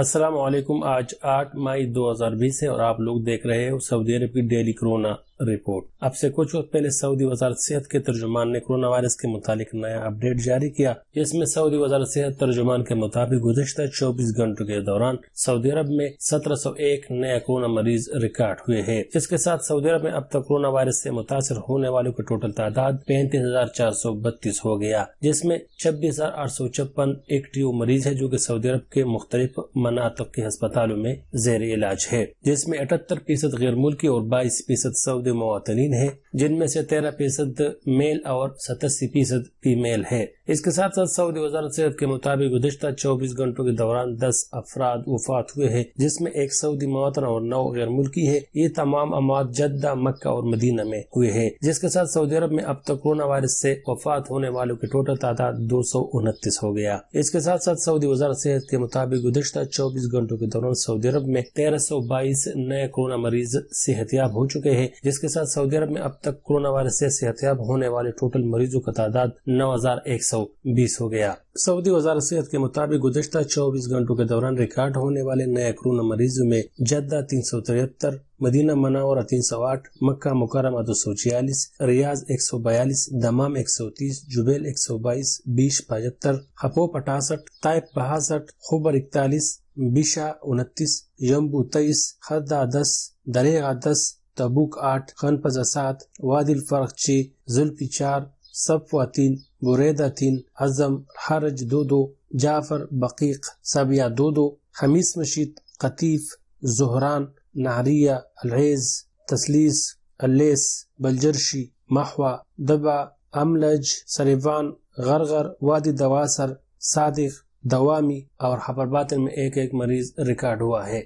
असलम आज 8 मई 2020 है और आप लोग देख रहे हो सऊदी अरब की डेली कोरोना रिपोर्ट अब से कुछ वक्त पहले सऊदी वजारत सेहत के तर्जुमान ने कोरोना वायरस के मुतालिक नया अपडेट जारी किया जिसमें सऊदी वजारत सेहत तर्जुमान के मुताबिक गुजशत चौबीस घंटों के दौरान सऊदी अरब में सत्रह सौ एक नया कोरोना मरीज रिकॉर्ड हुए है इसके साथ सऊदी अरब में अब तक कोरोना वायरस ऐसी मुतासर होने वालों की टोटल तादाद पैंतीस हजार चार सौ बत्तीस हो गया जिसमे छब्बीस हजार आठ सौ छप्पन एक्टिव मरीज है जो की सऊदी अरब के मुख्तलिफ मनातक के अस्पतालों में जेर इलाज है जिसमे अठहत्तर फीसद गैर मुल्की और बाईस फीसद सऊदी मवातरीन है जिनमें से तेरह फीसद मेल और सतासी फीसद फीमेल है इसके साथ साथ सऊदी वजारत सेहत के मुताबिक गुजशत चौबीस घंटों के दौरान दस अफराद वफात हुए हैं जिसमे एक सऊदी मवातन और नौ गैर मुल्की है ये तमाम अमात जद्दा मक्का और मदीना में हुए है जिसके साथ सऊदी अरब में अब तक कोरोना वायरस से वफात होने वालों की टोटल तादाद दो सौ उनतीस हो गया इसके साथ साथ सऊदी वजारत सेहत के मुताबिक गुजशत चौबीस घंटों के दौरान सऊदी अरब में तेरह सौ बाईस नए कोरोना मरीज सेहतियाब हो चुके हैं जिसके इसके साथ सऊदी अरब में अब तक कोरोना वायरस से सेहतयाब होने वाले टोटल मरीजों का तादाद 9,120 हो गया सऊदी वजारत सेहत के मुताबिक गुजशत 24 घंटों के दौरान रिकॉर्ड होने वाले नए कोरोना मरीजों में जद्दा तीन सौ तिहत्तर मदीना मनावरा तीन सौ आठ मक्का मुकरमा दो सौ छियालीस रियाज एक सौ बयालीस दमाम एक सौ तीस जुबेल एक सौ बाईस बीस पचहत्तर हपो अठासठ ताइप बहासठ खुबर इकतालीस बिशा उनतीस यम्बू तेईस खदा दस दरेगा दस Tabuk 8 Hanpazasat Vadil Farakçi Zulpi 4 Safva 3 Bureda 3 Azam Harac 2 Cafer Bakik Sabiha 2 Hamis Meşit Katif Zuhran Nariya Al-Aiz Taslis الليس بلجرشي محوه دبا املج سریوان غرغر وادی دواسر صادق دوامی اور حبرباطن میں ایک ایک مریض ریکارڈ ہوا ہے